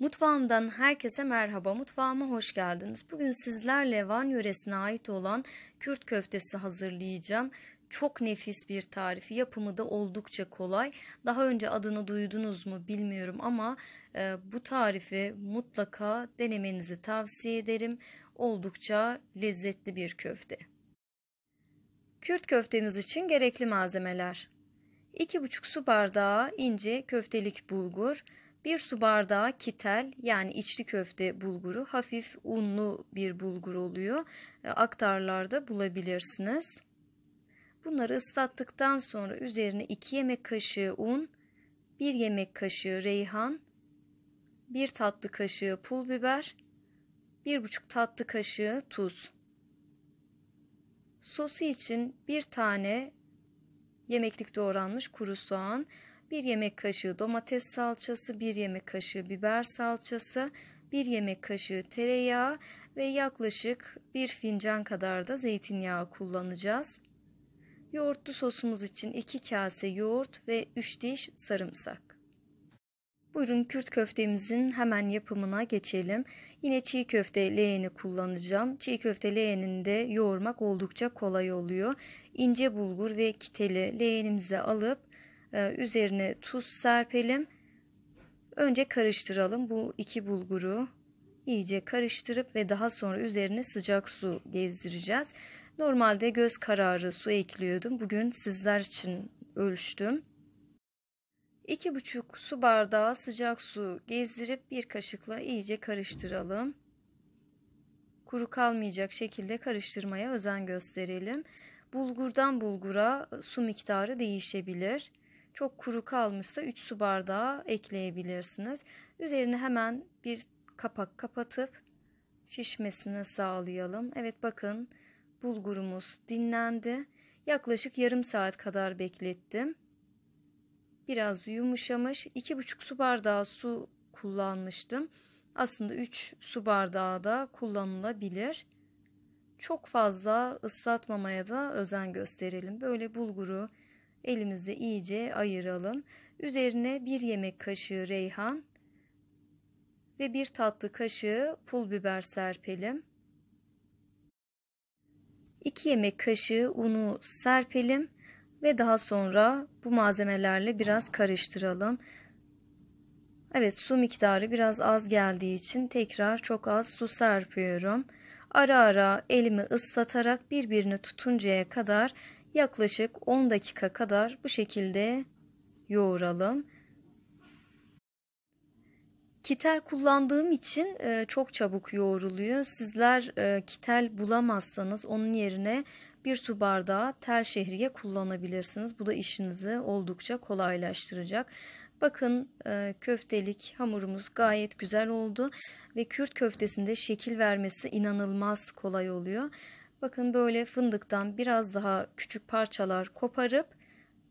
Mutfağımdan herkese merhaba, mutfağıma hoş geldiniz. Bugün sizlerle Van yöresine ait olan Kürt köftesi hazırlayacağım. Çok nefis bir tarifi, yapımı da oldukça kolay. Daha önce adını duydunuz mu bilmiyorum ama e, bu tarifi mutlaka denemenizi tavsiye ederim. Oldukça lezzetli bir köfte. Kürt köftemiz için gerekli malzemeler. 2,5 su bardağı ince köftelik bulgur, 1 su bardağı kitel yani içli köfte bulguru hafif unlu bir bulgur oluyor. E, aktarlarda bulabilirsiniz. Bunları ıslattıktan sonra üzerine 2 yemek kaşığı un, 1 yemek kaşığı reyhan, 1 tatlı kaşığı pul biber, 1,5 tatlı kaşığı tuz. Sosu için bir tane yemeklik doğranmış kuru soğan, 1 yemek kaşığı domates salçası, 1 yemek kaşığı biber salçası, 1 yemek kaşığı tereyağı ve yaklaşık 1 fincan kadar da zeytinyağı kullanacağız. Yoğurtlu sosumuz için 2 kase yoğurt ve 3 diş sarımsak. Buyurun Kürt köftemizin hemen yapımına geçelim. Yine çiğ köfte leğeni kullanacağım. Çiğ köfte leğeninde yoğurmak oldukça kolay oluyor. İnce bulgur ve kiteli leğenimize alıp ee, üzerine tuz serpelim. Önce karıştıralım bu iki bulguru iyice karıştırıp ve daha sonra üzerine sıcak su gezdireceğiz. Normalde göz kararı su ekliyordum. Bugün sizler için ölçtüm. 2,5 su bardağı sıcak su gezdirip bir kaşıkla iyice karıştıralım. Kuru kalmayacak şekilde karıştırmaya özen gösterelim. Bulgurdan bulgura su miktarı değişebilir. Çok kuru kalmışsa 3 su bardağı ekleyebilirsiniz. Üzerine hemen bir kapak kapatıp şişmesini sağlayalım. Evet bakın bulgurumuz dinlendi. Yaklaşık yarım saat kadar beklettim. Biraz yumuşamış. 2,5 su bardağı su kullanmıştım. Aslında 3 su bardağı da kullanılabilir. Çok fazla ıslatmamaya da özen gösterelim. Böyle bulguru Elimizi iyice ayıralım. Üzerine bir yemek kaşığı reyhan ve bir tatlı kaşığı pul biber serpelim. 2 yemek kaşığı unu serpelim ve daha sonra bu malzemelerle biraz karıştıralım. Evet su miktarı biraz az geldiği için tekrar çok az su serpiyorum. Ara ara elimi ıslatarak birbirine tutuncaya kadar yaklaşık 10 dakika kadar bu şekilde yoğuralım. Kitel kullandığım için e, çok çabuk yoğruluyor. Sizler e, kitel bulamazsanız onun yerine bir su bardağı ter şehriye kullanabilirsiniz. Bu da işinizi oldukça kolaylaştıracak. Bakın e, köftelik hamurumuz gayet güzel oldu ve Kürt köftesinde şekil vermesi inanılmaz kolay oluyor. Bakın böyle fındıktan biraz daha küçük parçalar koparıp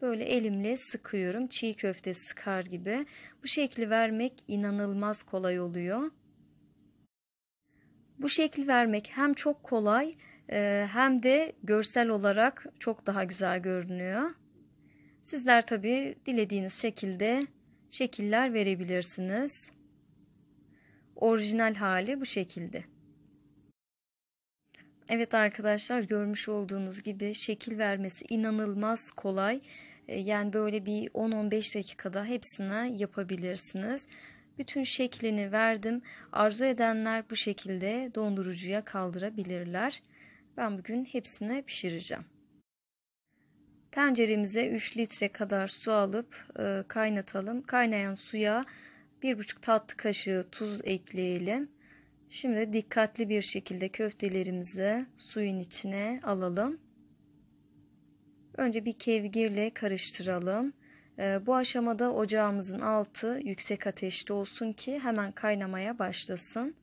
böyle elimle sıkıyorum. Çiğ köfte sıkar gibi. Bu şekli vermek inanılmaz kolay oluyor. Bu şekli vermek hem çok kolay e, hem de görsel olarak çok daha güzel görünüyor. Sizler tabi dilediğiniz şekilde şekiller verebilirsiniz. Orijinal hali bu şekilde. Evet arkadaşlar görmüş olduğunuz gibi şekil vermesi inanılmaz kolay. E, yani böyle bir 10-15 dakikada hepsini yapabilirsiniz. Bütün şeklini verdim. Arzu edenler bu şekilde dondurucuya kaldırabilirler. Ben bugün hepsini pişireceğim. Tenceremize 3 litre kadar su alıp e, kaynatalım. Kaynayan suya 1,5 tatlı kaşığı tuz ekleyelim. Şimdi dikkatli bir şekilde köftelerimizi suyun içine alalım. Önce bir kevgirle karıştıralım. Ee, bu aşamada ocağımızın altı yüksek ateşte olsun ki hemen kaynamaya başlasın.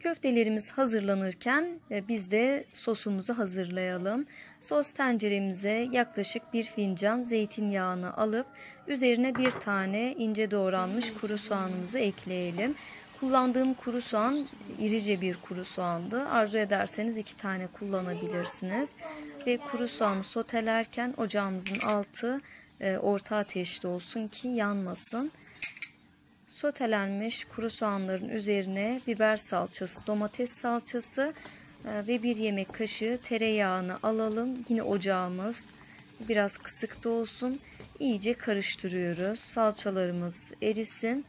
Köftelerimiz hazırlanırken e, biz de sosumuzu hazırlayalım. Sos tenceremize yaklaşık bir fincan zeytinyağını alıp üzerine bir tane ince doğranmış kuru soğanımızı ekleyelim. Kullandığım kuru soğan irice bir kuru soğandı. Arzu ederseniz iki tane kullanabilirsiniz. Ve kuru soğanı sotelerken ocağımızın altı e, orta ateşli olsun ki yanmasın. Sotelenmiş kuru soğanların üzerine biber salçası, domates salçası e, ve bir yemek kaşığı tereyağını alalım. Yine ocağımız biraz kısıkta olsun. İyice karıştırıyoruz. Salçalarımız erisin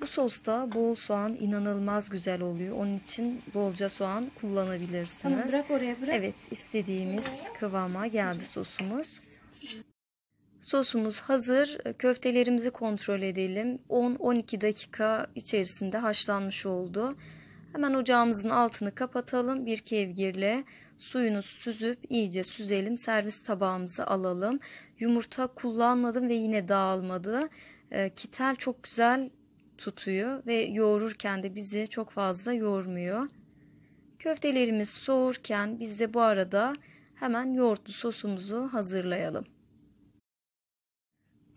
bu sosta bol soğan inanılmaz güzel oluyor. Onun için bolca soğan kullanabilirsiniz. Tamam bırak oraya bırak. Evet istediğimiz kıvama geldi sosumuz. Sosumuz hazır. Köftelerimizi kontrol edelim. 10-12 dakika içerisinde haşlanmış oldu. Hemen ocağımızın altını kapatalım. Bir kevgirle suyunu süzüp iyice süzelim. Servis tabağımızı alalım. Yumurta kullanmadım ve yine dağılmadı. Ee, kitel çok güzel tutuyor ve yoğururken de bizi çok fazla yormuyor. Köftelerimiz soğurken biz de bu arada hemen yoğurtlu sosumuzu hazırlayalım.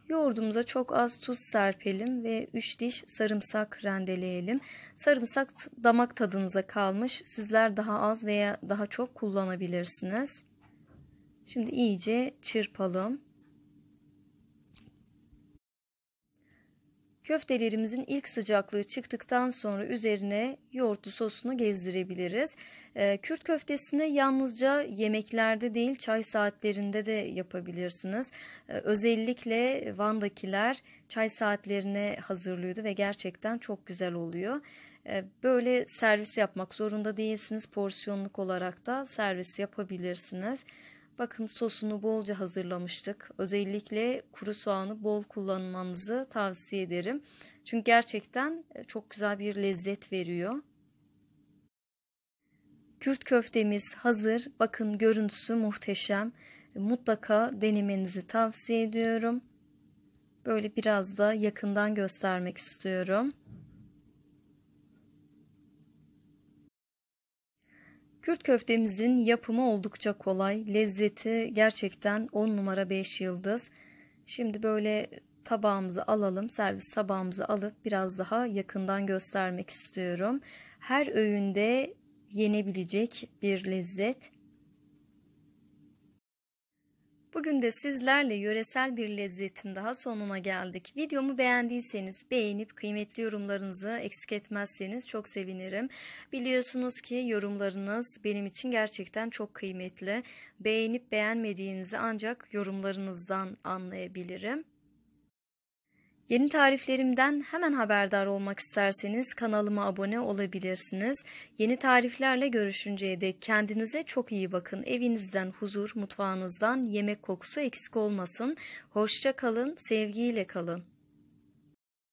Yoğurdumuza çok az tuz serpelim ve 3 diş sarımsak rendeleyelim. Sarımsak damak tadınıza kalmış. Sizler daha az veya daha çok kullanabilirsiniz. Şimdi iyice çırpalım. Köftelerimizin ilk sıcaklığı çıktıktan sonra üzerine yoğurtlu sosunu gezdirebiliriz. Ee, Kürt köftesini yalnızca yemeklerde değil çay saatlerinde de yapabilirsiniz. Ee, özellikle Van'dakiler çay saatlerine hazırlıyordu ve gerçekten çok güzel oluyor. Ee, böyle servis yapmak zorunda değilsiniz. Porsiyonluk olarak da servis yapabilirsiniz. Bakın sosunu bolca hazırlamıştık. Özellikle kuru soğanı bol kullanmanızı tavsiye ederim. Çünkü gerçekten e, çok güzel bir lezzet veriyor. Kürt köftemiz hazır. Bakın görüntüsü muhteşem. E, mutlaka denemenizi tavsiye ediyorum. Böyle biraz da yakından göstermek istiyorum. Kürt köftemizin yapımı oldukça kolay. Lezzeti gerçekten 10 numara 5 yıldız. Şimdi böyle tabağımızı alalım. Servis tabağımızı alıp biraz daha yakından göstermek istiyorum. Her öğünde yenebilecek bir lezzet. Bugün de sizlerle yöresel bir lezzetin daha sonuna geldik. Videomu beğendiyseniz beğenip kıymetli yorumlarınızı eksik etmezseniz çok sevinirim. Biliyorsunuz ki yorumlarınız benim için gerçekten çok kıymetli. Beğenip beğenmediğinizi ancak yorumlarınızdan anlayabilirim. Yeni tariflerimden hemen haberdar olmak isterseniz kanalıma abone olabilirsiniz. Yeni tariflerle görüşünceye dek kendinize çok iyi bakın. Evinizden huzur, mutfağınızdan yemek kokusu eksik olmasın. Hoşça kalın, sevgiyle kalın.